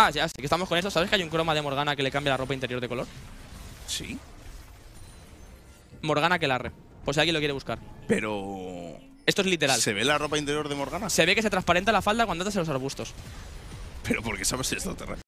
Ah, ya, que estamos con eso, ¿Sabes que hay un croma de Morgana que le cambia la ropa interior de color? Sí. Morgana que la re. Pues si alguien lo quiere buscar. Pero. Esto es literal. ¿Se ve la ropa interior de Morgana? Se ve que se transparenta la falda cuando andas en los arbustos. Pero ¿por qué sabes esto, Terra?